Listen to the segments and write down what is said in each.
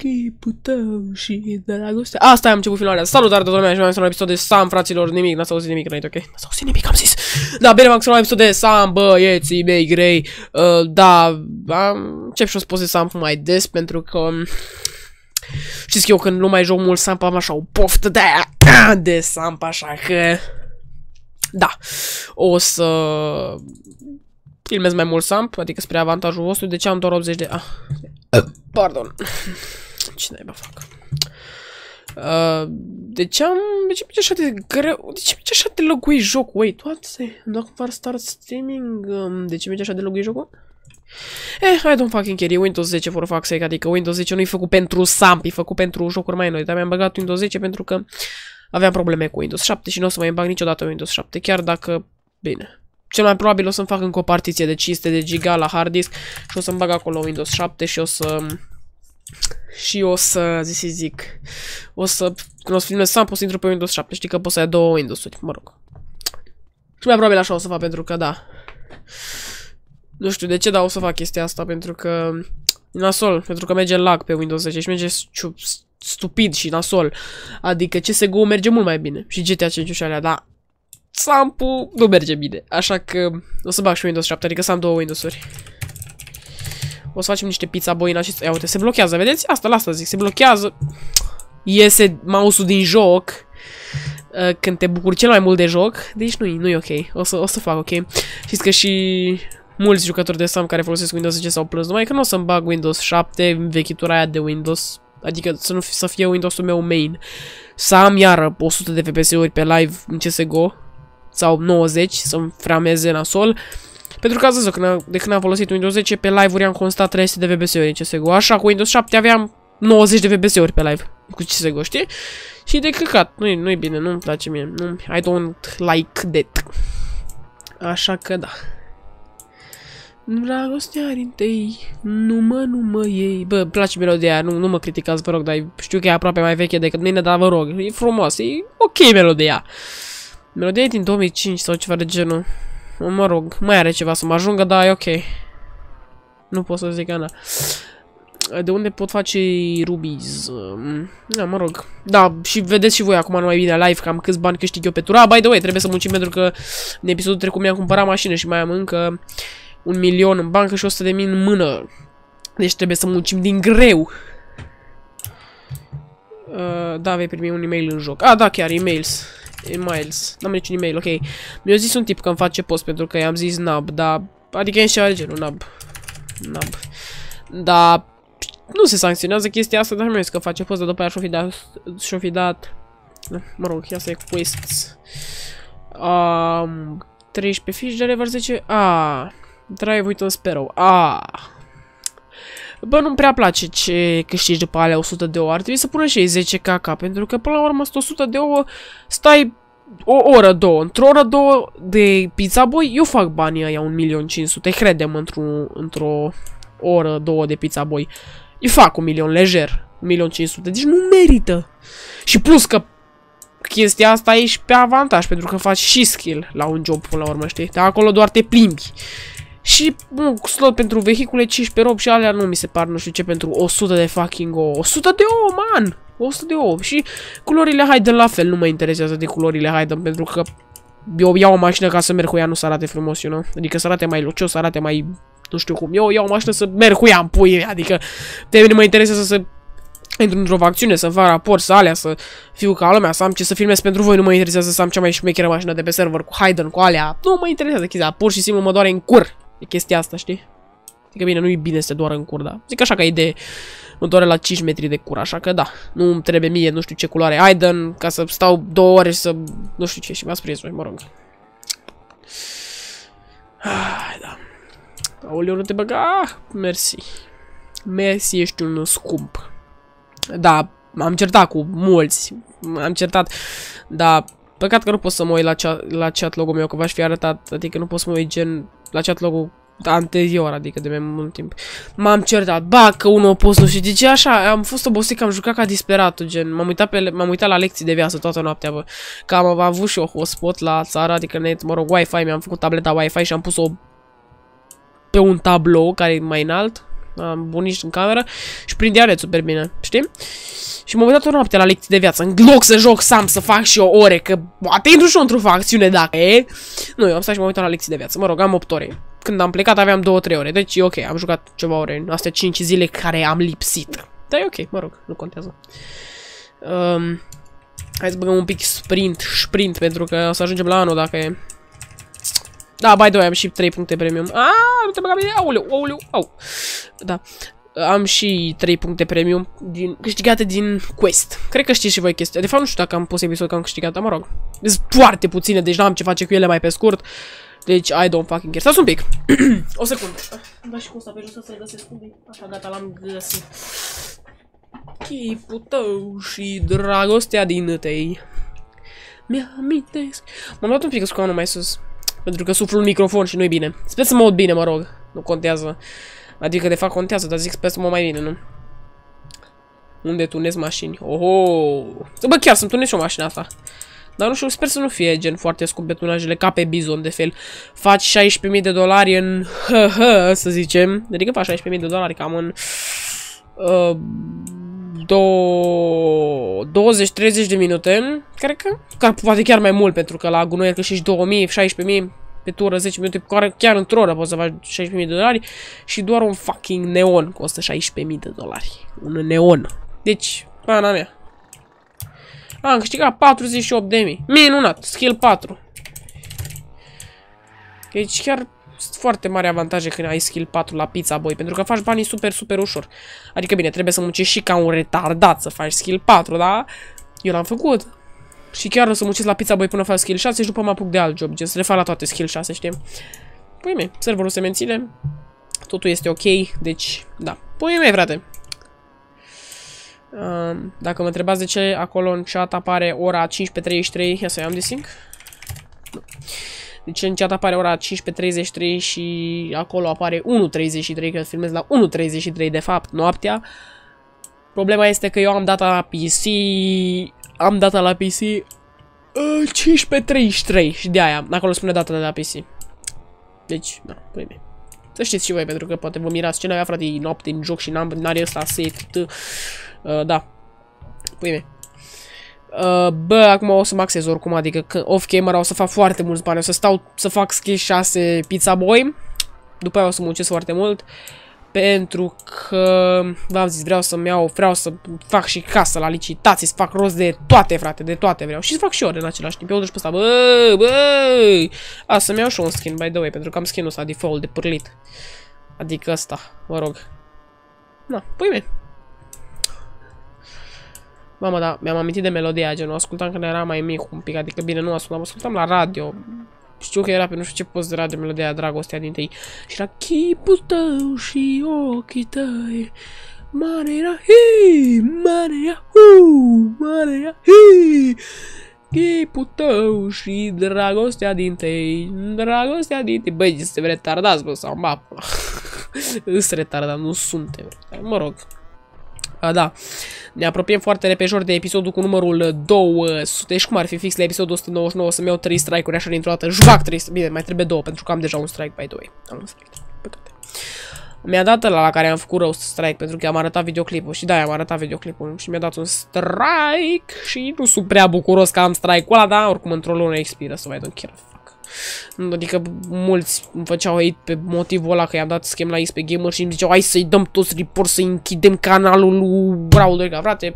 chipul tău și dragoste. Asta am început filmarea. Salutare toată lumea și mai un episod de Sam, fraților, nimic, n-ați auzit nimic înainte, ok? N-ați auzit nimic, am zis. Da, bine, m-am un episod de Sam, băieții mei grei. Uh, da, am încep și o spus de Sam mai des pentru că... Um, știți că eu când nu mai joc mult Sam, am așa o poftă de aia de Sam, așa că... Da, o să filmez mai mult Samp, adică spre avantajul vostru, de ce am doar 80 de... Ah. Uh. Pardon. Ce naiba fac? de ce am... De ce mi așa de greu? De ce mi așa de logui jocul? Wait, what? Dacă far start streaming? Um, de ce mi așa de logui jocul? Eh, hai don't fucking care, e Windows 10 for fuck's sake, adică Windows 10 nu i făcut pentru SAMP, e făcut pentru jocuri mai noi, dar mi-am băgat Windows 10 pentru că aveam probleme cu Windows 7 și nu o să mai îmi bag niciodată Windows 7, chiar dacă... Bine. Cel mai probabil o să-mi fac încă o partiție de 500 de giga la hard disk și o să-mi bag acolo Windows 7 și o să și o să, zi să zic, o să, când o să filmez Samp, o să intru pe Windows 7, știi că poți să ai două Windows-uri, mă rog. Și mai probabil așa o să fac, pentru că da. Nu știu de ce, dar o să fac chestia asta, pentru că e nasol, pentru că merge lag pe Windows 10 și merge stupid și nasol. Adică CSGO merge mult mai bine și GTA 5 și alea, da. Sampu nu merge bine, așa că o să bag și Windows 7, adică să am două Windows-uri. O să facem niște pizza boina și... Ia uite, se blochează, vedeți? Asta, lasă, zic, se blochează. Iese mouse-ul din joc. Uh, când te bucuri cel mai mult de joc. Deci nu-i nu, -i, ok. O să, o să fac ok. Știți că și mulți jucători de Sam care folosesc Windows 10 sau Plus, numai că nu o să-mi bag Windows 7, vechitura aia de Windows, adică să, nu fie, să fie Windows-ul meu main. Să am iară 100 de FPS-uri pe live în CSGO, sau 90, să-mi frameze nasol, pentru că ați văzut, de când am folosit Windows 10, pe live-uri am constat 300 de VBS-uri în CSGO. Așa, cu Windows 7 aveam 90 de VBS-uri pe live cu CSGO, știi? Și de căcat. Nu-i nu, bine, nu-mi place mie. Nu, I don't like that. Așa că da. Dragostea rintei, nu mă, nu mă ei. Bă, îmi place melodia aia, nu, nu mă criticați, vă rog, dar știu că e aproape mai veche decât mine, dar vă rog, e frumos, e ok melodia. Melodia e din 2005 sau ceva de genul. Mă rog, mai are ceva să mă ajungă, dar e ok. Nu pot să zic Ana. De unde pot face rubies? Mm, da, mă rog. Da, și vedeți și voi acum mai bine live cam câți bani câștig eu pe tura. by the way, trebuie să muncim pentru că în episodul trecut mi-am cumpărat mașină și mai am încă un milion în bancă și 100 de mii în mână. Deci trebuie să muncim din greu. Uh, da, vei primi un e-mail în joc. Ah, da, chiar, e-mails. Miles. N-am niciun e-mail, ok. Mi-a zis un tip că îmi face post pentru că i-am zis nab, dar... Adică e și genul, nab. Nab. Dar... Nu se sancționează chestia asta, dar mi-a zis că face post, dar după aia și-o fi dat... Și-o fi dat... Mă rog, ia să i quests. Um, 13 fiși de level 10. Ah, drive uite un sparrow. Ah. Bă, nu-mi prea place ce câștigi după alea 100 de ouă. Ar trebui să pună și ei 10kk, pentru că până la urmă 100 de ouă stai o oră, două. Într-o oră, două de pizza boy, eu fac banii aia 1.500.000, credem, într-o într oră, două de pizza boy. Eu fac un milion lejer, 1.500.000, deci nu merită. Și plus că chestia asta e și pe avantaj, pentru că faci și skill la un job până la urmă, știi? Dar acolo doar te plimbi. Și un slot pentru vehicule 15 rob și alea nu mi se par, nu știu ce, pentru 100 de fucking o 100 de ouă, man! 100 de ouă și culorile haidă la fel, nu mă interesează de culorile haidă pentru că eu iau o mașină ca să merg cu ea, nu să arate frumos, you know? Adică să arate mai lucios, să arate mai... nu știu cum. Eu iau o mașină să merg cu ea în pui, adică pe mine mă interesează să intru într-o acțiune, să fac raport, să alea, să fiu ca lumea, să am ce să filmez pentru voi, nu mă interesează să am cea mai șmecheră mașină de pe server cu Haydn, cu alea, nu mă interesează chestia, pur și simplu mă doare în cur, E chestia asta, știi? Zic că bine, nu-i bine să te doară în cur, da. Zic așa că e de... Mă doare la 5 metri de cur, așa că da. Nu îmi trebuie mie, nu știu ce culoare Aiden, ca să stau două ore și să... Nu știu ce, și m-ați prins, mă rog. Ah, da. Aoleu, nu te băga! Ah, mersi. Mersi, ești un scump. Da, am certat cu mulți. Am certat, dar... Păcat că nu pot să mă uit la, cea, la chat logo meu, că v-aș fi arătat, adică nu pot să mă uit gen la chat logul anterior, adică de mai mult timp. M-am certat, ba, că unul opus și de deci ce așa? Am fost obosit că am jucat ca disperatul, gen. M-am uitat, pe, m-am uitat la lecții de viață toată noaptea, bă. Că am avut și o hotspot la țară, adică net, mă rog, Wi-Fi, mi-am făcut tableta Wi-Fi și am pus-o pe un tablou care e mai înalt, am bunici în cameră și prindea net super bine, știi? Și m-am uitat o noapte la lecții de viață. În loc să joc Sam, să fac și o ore, că poate intru și într-o facțiune dacă e. Nu, eu am stat și m-am uitat la lecții de viață. Mă rog, am 8 ore. Când am plecat aveam 2-3 ore. Deci ok, am jucat ceva ore în astea 5 zile care am lipsit. Dar e ok, mă rog, nu contează. Um, hai să băgăm un pic sprint, sprint, pentru că o să ajungem la anul dacă e... Da, by the way, am și 3 puncte premium. Ah, nu te băga bine, aoleu, aoleu, au. Da am și 3 puncte premium din, câștigate din quest. Cred că știți și voi chestia. De fapt, nu știu dacă am pus episod că am câștigat, dar mă rog. Sunt foarte puține, deci n-am ce face cu ele mai pe scurt. Deci, I don't fucking care. Stați un pic. o secundă. Da și cu ăsta pe jos să-l găsesc Așa, gata, l-am găsit. Chipul tău și dragostea din tei. Mi-amintesc. M-am luat un pic scoanul mai sus. Pentru că suflu un microfon și nu-i bine. Sper să mă aud bine, mă rog. Nu contează. Adică de fapt contează, dar zic sper să mă mai bine, nu? Unde tunez mașini? Oho! Bă, chiar sunt mi tunez și o mașină asta. Dar nu știu, sper să nu fie gen foarte scumpe tunajele, ca pe Bizon de fel. Faci 16.000 de dolari în... să zicem. Adică faci 16.000 de dolari cam în... Uh, 20-30 de minute, cred că, ca, poate chiar mai mult, pentru că la gunoi gunoier și 2000, 16000, pe tură 10 minute, care chiar într-o oră poți să faci 16.000 de dolari și doar un fucking neon costă 16.000 de dolari. Un neon. Deci, pana mea. Am câștigat 48.000. Minunat, skill 4. Deci chiar sunt foarte mari avantaje când ai skill 4 la pizza boy, pentru că faci banii super, super ușor. Adică bine, trebuie să muncești și ca un retardat să faci skill 4, dar eu l-am făcut. Și chiar o să muncesc la Pizza băi, până fac skill 6 și după mă apuc de alt job, gen să le fac la toate skill 6, știi? Păi mei, serverul se menține, totul este ok, deci, da. Păi mei, frate. dacă mă întrebați de ce, acolo în chat apare ora 15.33, ia să iau de sync. Nu. Deci în chat apare ora 15.33 și acolo apare 1.33, că filmez la 1.33 de fapt, noaptea. Problema este că eu am data la PC... Am data la PC... Uh, 15.33 și de aia, acolo spune data de la PC. Deci, da, prime. Să știți și voi, pentru că poate vă mirați ce n-avea frate noapte în joc și n-are ăsta set. Uh, da. Prime. Uh, bă, acum o să maxez oricum, adică off-camera o să fac foarte mulți bani, o să stau să fac skill 6 pizza boy, după aia o să muncesc foarte mult. Uh, pentru că, v-am zis, vreau să-mi iau, vreau să fac și casă la licitații, să fac rost de toate, frate, de toate vreau. Și să fac și ore în același timp. Eu duc pe asta, bă, bă, a, să-mi iau și un skin, by the way, pentru că am skin-ul ăsta default de pârlit. Adică ăsta, mă rog. Na, pui bine. Mamă, da, mi-am amintit de melodia, genul, o ascultam când eram mai mic un pic, adică bine, nu ascultam, ascultam la radio, știu că era pe nu știu ce post de de melodia dragostea din tăi și era chipul tău și ochii tăi mare era hei, mare era hu, mare era hei chipul tău și dragostea din tăi, dragostea din tăi. Băi, suntem retardați, bă, sau mapă. Sunt retardat, nu suntem. Mă rog, da. Ne apropiem foarte repejor de episodul cu numărul 200 Deci cum ar fi fix la episodul 199 să-mi iau 3 strike-uri așa dintr-o dată. Jvac 3 Bine, mai trebuie 2 pentru că am deja un strike by the way. Am un strike. Păcate. Mi-a dat la la care am făcut rău strike pentru că am arătat videoclipul și da, am arătat videoclipul și mi-a dat un strike și nu sunt prea bucuros că am strike-ul ăla, dar oricum într-o lună expiră, să so mai don't care. Adică mulți îmi făceau hate pe motivul ăla că i-am dat schem la X pe gamer și îmi ziceau hai să-i dăm toți report, să închidem canalul lui Brawler. ca frate.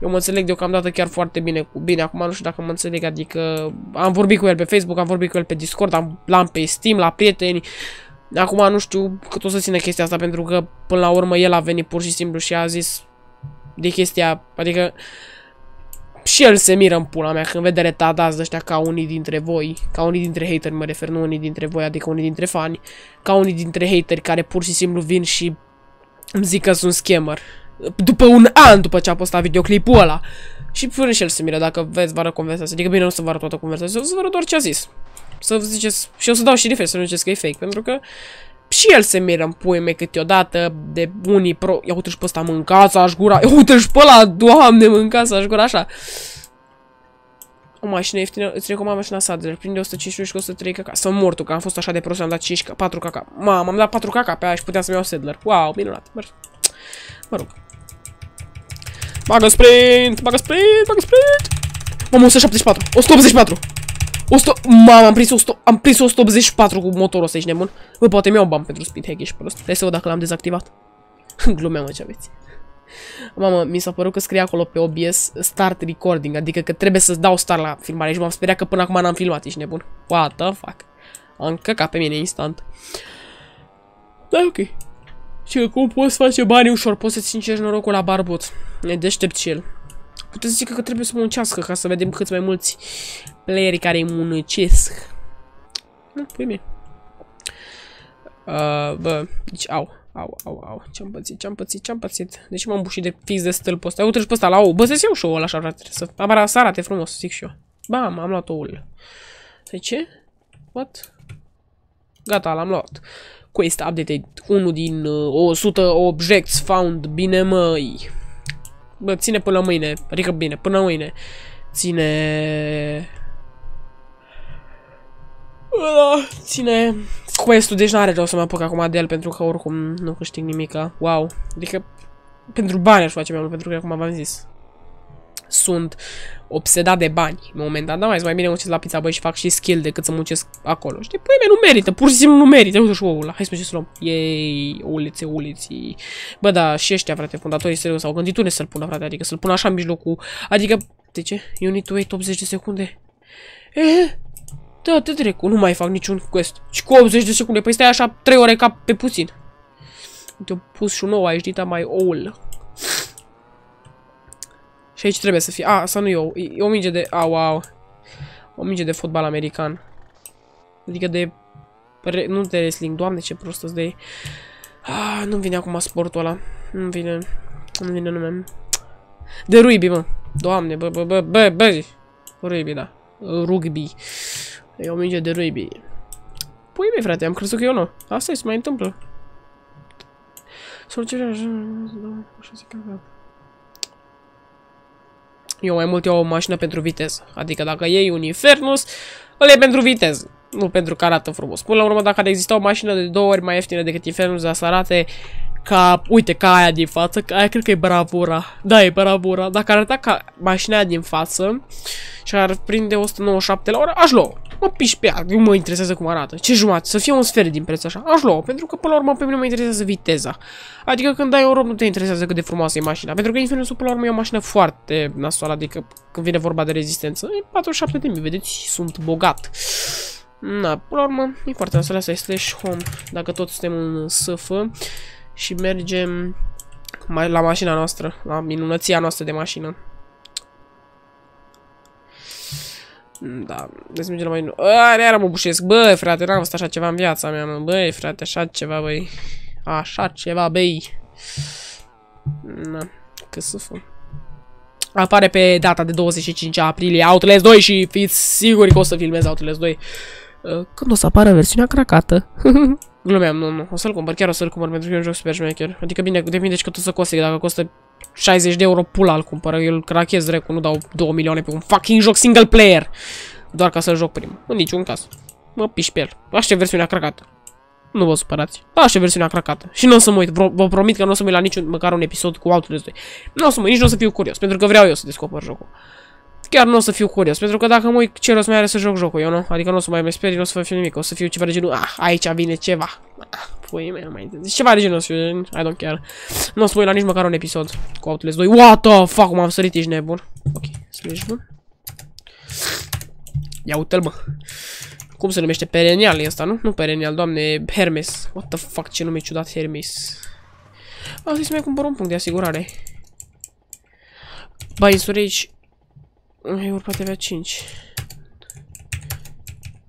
Eu mă înțeleg deocamdată chiar foarte bine cu bine, acum nu știu dacă mă înțeleg, adică am vorbit cu el pe Facebook, am vorbit cu el pe Discord, am l-am pe Steam, la prieteni, Acum nu știu cât o să țină chestia asta, pentru că până la urmă el a venit pur și simplu și a zis de chestia, adică și el se miră în pula mea când vede retardați ăștia ca unii dintre voi, ca unii dintre hateri mă refer, nu unii dintre voi, adică unii dintre fani, ca unii dintre hateri care pur și simplu vin și îmi zic că sunt scammer. După un an după ce a postat videoclipul ăla. Și pur și el se miră dacă veți vă arăt conversația. Adică bine, nu să vă arăt toată conversația, o să vă arăt doar ce a zis. Să ziceți, și o să dau și refer să nu ziceți că e fake, pentru că și el se miră în puime câteodată de unii pro... Ia uite-și pe ăsta, mâncați aș gura. Ia uite-și pe ăla, doamne, mâncați aș gura, așa. O mașină ieftină, îți recomand mașina Sadler, prinde 150 și 103 caca. Să mor tu, că am fost așa de prost, am dat 5, 4 caca. Mamă, am dat 4 caca pe aia și puteam să-mi iau Sadler. Wow, minunat. Mă rog. Bagă sprint, bagă sprint, bagă sprint. Mamă, 174, 184. 100... Mamă, am prins, 100... am prins 184 cu motorul ăsta, ești nebun. Bă, poate mi-au bani pentru hack, ești prost. Hai să văd dacă l-am dezactivat. Glumeam ce aveți. Mamă, mi s-a părut că scrie acolo pe OBS start recording, adică că trebuie să dau start la filmare și m-am speriat că până acum n-am filmat, ești nebun. What the fuck? Am căcat pe mine instant. Da, ok. Și cum poți face bani ușor, poți să-ți încerci norocul la barbut. E deștept și el. Puteți zice că trebuie să muncească ca să vedem cât mai mulți playerii care îi muncesc. Nu, pui mie. Uh, bă, deci au, au, au, au, ce-am pățit, ce-am pățit, ce-am pățit. De ce m-am bușit de fix de stâlpul ăsta? Uite-și pe ăsta la ou. Bă, să-ți iau și oul așa, frate, să, apara, să arate frumos, zic și eu. Bam, am luat oul. De ce? What? Gata, l-am luat. Quest update unul din uh, 100 objects found. Bine, măi. Bă, ține până mâine. Adică bine, până mâine. Ține... Ăla da, ține quest-ul, deci n-are rău să mă apuc acum de el pentru că oricum nu câștig nimica. Wow. Adică pentru bani aș face mai mult, pentru că acum v-am zis. Sunt obsedat de bani în momentan, Da, mai mai bine muncesc la pizza băi și fac și skill decât să muncesc acolo. Știi, păi mea, nu merită, pur și simplu nu merită. Uite și oul ăla, hai să ce să luăm. Yay, ulițe, ulițe. Bă, da, și ăștia, frate, fondatorii serios s-au gândit unde să-l pună, frate, adică să-l pună așa în mijlocul. Adică, de ce? You need to wait 80 de secunde. Eh, da, te trec, nu mai fac niciun quest. Și cu 80 de secunde, păi stai așa 3 ore ca pe puțin. Uite, am pus și un nou aici, dita mai oul. Și aici trebuie să fie. A, asta nu e e o minge de... A, wow. O minge de fotbal american. Adică de... Re, nu de wrestling, doamne ce prost de... Ah, nu vine acum sportul ăla. Nu vine... Nu vine nume. De rugby, mă. Doamne, bă, bă, bă, bă, bă. Rugby, da. Rugby. E o minge de ruibii. Păi, Pui mi frate, am crezut că eu nu. Asta se mai întâmplă. Sorcerea așa, așa se Eu mai mult iau o mașină pentru viteză. Adică dacă iei un Infernus, îl iei pentru viteză. Nu pentru că arată frumos. Până la urmă, dacă ar exista o mașină de două ori mai ieftină decât Infernus, dar să arate ca, uite, ca aia din față, ca aia cred că e bravura. Da, e bravura. Dacă ar arăta ca mașina aia din față și ar prinde 197 la oră, aș lua o piși pe nu mă interesează cum arată. Ce jumătate? Să fie un sfer din preț așa. Aș lua pentru că până la urmă pe mine mă interesează viteza. Adică când dai o rob nu te interesează cât de frumoasă e mașina. Pentru că Infinusul până la urmă e o mașină foarte nasoală, adică când vine vorba de rezistență. E mii. vedeți? Sunt bogat. Na, până la urmă, e foarte nasoală asta e slash home. Dacă tot suntem în SF și mergem mai la mașina noastră, la minunăția noastră de mașină. Mm, da, desmingele deci mai nu. Are, iară mă bușesc. Băi, frate, n-am văzut așa ceva în viața mea, mă. Băi, frate, așa ceva, băi. Așa ceva, băi. Na, că sufă. Apare pe data de 25 aprilie Outlast 2 și fiți siguri că o să filmez Outlast 2. Uh, când o să apară versiunea cracată. Glumeam, nu, nu. O să-l cumpăr, chiar o să-l cumpăr pentru că e un joc super șmecher. Adică bine, depinde și cât o să coste, dacă costă 60 de euro pula al cumpără, eu îl crachez recu, nu dau 2 milioane pe un fucking joc single player. Doar ca să-l joc primul. În niciun caz. Mă piș pe el. Așa versiunea cracată. Nu vă supărați. Așa e versiunea cracată. Și nu o să mă uit. Vă, vă promit că nu o să mă uit la niciun, măcar un episod cu Outlast 2. Nu o să mă uit, nici nu o să fiu curios, pentru că vreau eu să descoper jocul chiar nu o să fiu curios, pentru că dacă mă uit, ce rost mai are să joc jocul, eu nu? Adică nu o să mai sperii, nu o să fiu nimic, o să fiu ceva de genul, ah, aici vine ceva. Ah, pui mea, mai deci ceva de genul o să fiu, I don't care. Nu o să mă uit la nici măcar un episod cu Outlast 2. What the fuck, m-am sărit, ești nebun. Ok, ești bun. Ia uite-l, mă. Cum se numește? Perenial e ăsta, nu? Nu perenial, doamne, Hermes. What the fuck, ce nume ciudat Hermes. zis să mai cumpăr un punct de asigurare. sunt aici ai urcat avea 5.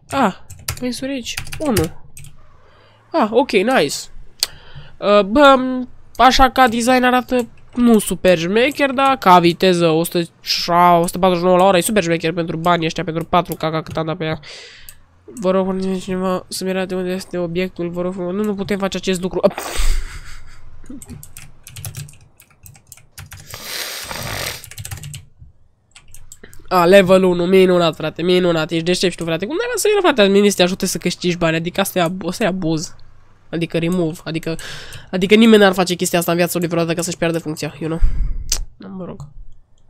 Ah, pensuri aici. 1. Ah, ok, nice. Uh, bă, așa ca design arată nu super șmecher, dar ca viteză 100, 149 la ora e super șmecher pentru banii ăștia, pentru 4 caca cât am dat pe ea. Vă rog, urmăriți cineva să-mi arate unde este obiectul, vă rog Nu, nu putem face acest lucru. A, level 1, minunat, frate, minunat, ești deștept tu, frate. Cum n-ai să frate, administri te ajute să câștigi bani, adică asta e, ab asta e abuz. Adică remove, adică, adică nimeni n-ar face chestia asta în viața lui vreodată ca să-și pierde funcția, you know? Mă rog.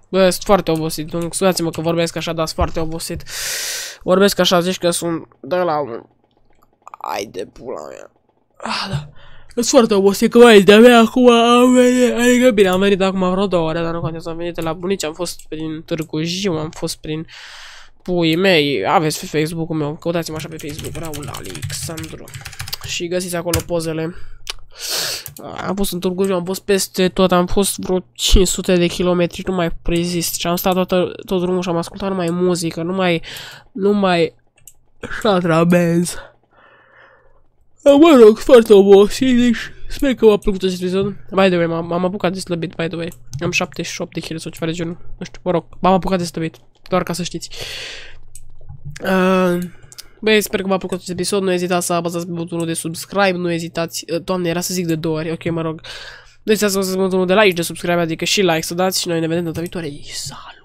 Bă, sunt foarte obosit, scuzați-mă că vorbesc așa, dar sunt foarte obosit. Vorbesc așa, zici că sunt de la un... Ai de pula mea. Ah, da. Sunt foarte obosit că mai de-abia acum am venit. Adică bine, am venit acum vreo două ore, dar nu contează. Am venit de la bunici, am fost prin Târgu Jiu, am fost prin puii mei. Aveți pe Facebook-ul meu, căutați-mă așa pe Facebook, Raul Alexandru. Și găsiți acolo pozele. Am fost în Târgu Jiu, am fost peste tot, am fost vreo 500 de kilometri, nu mai prezist. Și am stat tot, tot drumul și am ascultat numai muzică, numai, numai șatrabenz. Mă rog, foarte obosit, deci sper că v-a plăcut acest episod. By the way, m-am apucat de slăbit, by the way. Am 78 de kg sau ceva de genul. Nu știu, mă rog, m-am apucat de slăbit. Doar ca să știți. Uh, Băi, sper că v-a plăcut acest episod. Nu ezitați să apăsați pe butonul de subscribe. Nu ezitați... Uh, doamne, era să zic de două ori. Ok, mă rog. Nu ezitați să apăsați butonul de like, și de subscribe, adică și like să dați și noi ne vedem data viitoare. Salut!